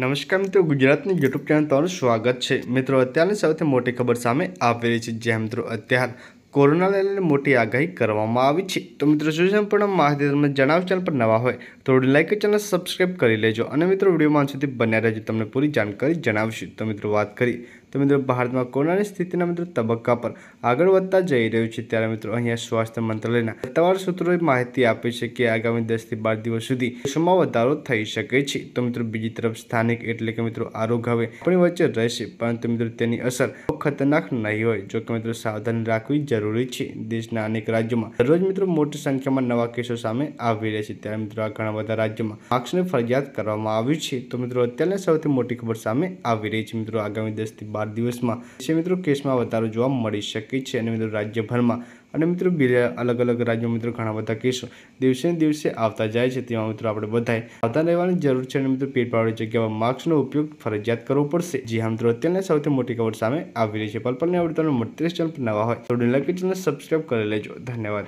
નમસ્કાર મિત્રો ગુજરાતની યુટ્યુબ ચેનલ તમારું સ્વાગત છે મિત્રો અત્યારની સૌથી મોટી ખબર સામે આવી રહી છે જે મિત્રો અત્યાર કોરોના લઈને મોટી આગાહી કરવામાં આવી છે તો મિત્રો જો સંપૂર્ણ માહિતી તમને જણાવ ચેનલ પર નવા હોય તો લાઈક ચેનલ સબસ્ક્રાઈબ કરી લેજો અને મિત્રો વિડીયોમાં સુધી બન્યા રહેજો તમને પૂરી જાણકારી જણાવશું તો મિત્રો વાત કરી તો મિત્રો ભારતમાં કોરોનાની સ્થિતિના મિત્રો તબક્કા પર આગળ વધતા જઈ રહ્યું છે ત્યારે મિત્રો અહીંયા સ્વાસ્થ્ય મંત્રાલયના સત્તાવાર સૂત્રોએ માહિતી આપી છે કે આગામી દસથી બાર દિવસ સુધી કેસોમાં વધારો થઈ શકે છે તો મિત્રો બીજી તરફ સ્થાનિક એટલે કે મિત્રો આરોગ્ય હવે આપણી વચ્ચે રહેશે પરંતુ મિત્રો તેની અસર ખતરનાક નહીં હોય જો કે મિત્રો સાવધાની રાખવી જરૂરી જરૂરી છે દેશના અનેક રાજ્યોમાં દરરોજ મિત્રો મોટી સંખ્યામાં નવા કેસો સામે આવી રહ્યા છે ત્યારે મિત્રો આ ઘણા બધા રાજ્યોમાં માર્ક્સને ફરજિયાત કરવામાં આવ્યું છે તો મિત્રો અત્યારની સૌથી મોટી ખબર સામે આવી રહી છે મિત્રો આગામી દસથી બાર દિવસમાં મિત્રો કેસમાં વધારો જોવા મળી શકે છે અને મિત્રો રાજ્યભરમાં અને મિત્રો બીજા અલગ અલગ રાજ્યો મિત્રો ઘણા બધા કેસો દિવસે દિવસે આવતા જાય છે તેમાં મિત્રો આપણે બધાએ આવતા રહેવાની જરૂર છે અને મિત્રો પેટ પાડવાની જગ્યામાં માસ્કનો ઉપયોગ ફરજિયાત કરવો પડશે જે હા મિત્રો અત્યારના સૌથી મોટી ખબર સામે આવી રહી છે પલપલની આવડતાનો મટ્રેસ ચેનલ પર નવા હોય તો લાઈક ચેનલ સબસ્ક્રાઈબ કરી લેજો ધન્યવાદ